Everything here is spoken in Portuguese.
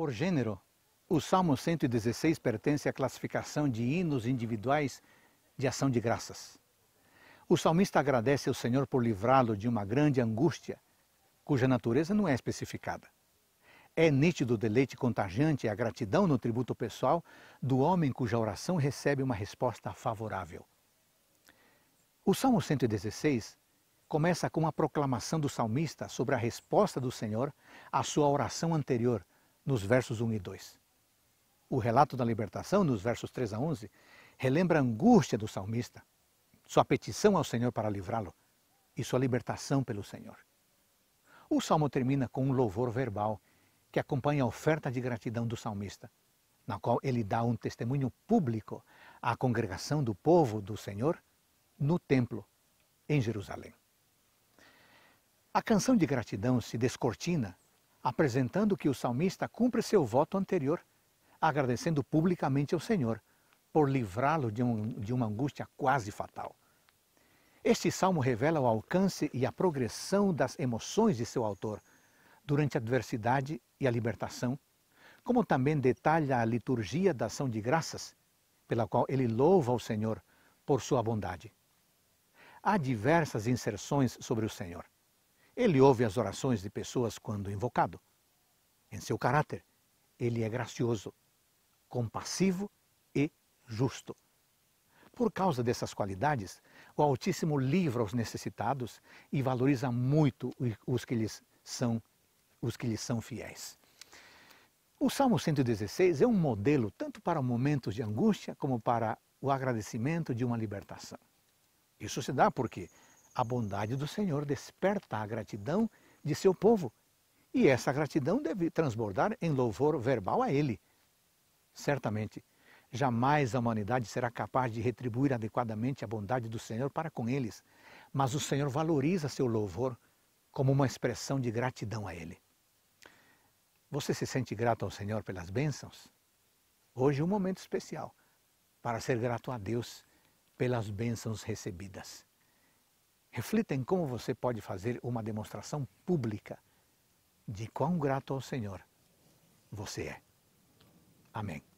Por gênero, o Salmo 116 pertence à classificação de hinos individuais de ação de graças. O salmista agradece ao Senhor por livrá-lo de uma grande angústia, cuja natureza não é especificada. É nítido o deleite contagiante e a gratidão no tributo pessoal do homem cuja oração recebe uma resposta favorável. O Salmo 116 começa com a proclamação do salmista sobre a resposta do Senhor à sua oração anterior, nos versos 1 e 2. O relato da libertação, nos versos 3 a 11, relembra a angústia do salmista, sua petição ao Senhor para livrá-lo e sua libertação pelo Senhor. O salmo termina com um louvor verbal que acompanha a oferta de gratidão do salmista, na qual ele dá um testemunho público à congregação do povo do Senhor no templo, em Jerusalém. A canção de gratidão se descortina apresentando que o salmista cumpre seu voto anterior, agradecendo publicamente ao Senhor por livrá-lo de, um, de uma angústia quase fatal. Este salmo revela o alcance e a progressão das emoções de seu autor durante a adversidade e a libertação, como também detalha a liturgia da ação de graças, pela qual ele louva o Senhor por sua bondade. Há diversas inserções sobre o Senhor. Ele ouve as orações de pessoas quando invocado. Em seu caráter, ele é gracioso, compassivo e justo. Por causa dessas qualidades, o Altíssimo livra os necessitados e valoriza muito os que lhes são, os que lhes são fiéis. O Salmo 116 é um modelo tanto para momentos de angústia como para o agradecimento de uma libertação. Isso se dá porque a bondade do Senhor desperta a gratidão de seu povo e essa gratidão deve transbordar em louvor verbal a Ele. Certamente, jamais a humanidade será capaz de retribuir adequadamente a bondade do Senhor para com eles, mas o Senhor valoriza seu louvor como uma expressão de gratidão a Ele. Você se sente grato ao Senhor pelas bênçãos? Hoje é um momento especial para ser grato a Deus pelas bênçãos recebidas. Reflita em como você pode fazer uma demonstração pública de quão grato ao Senhor você é. Amém.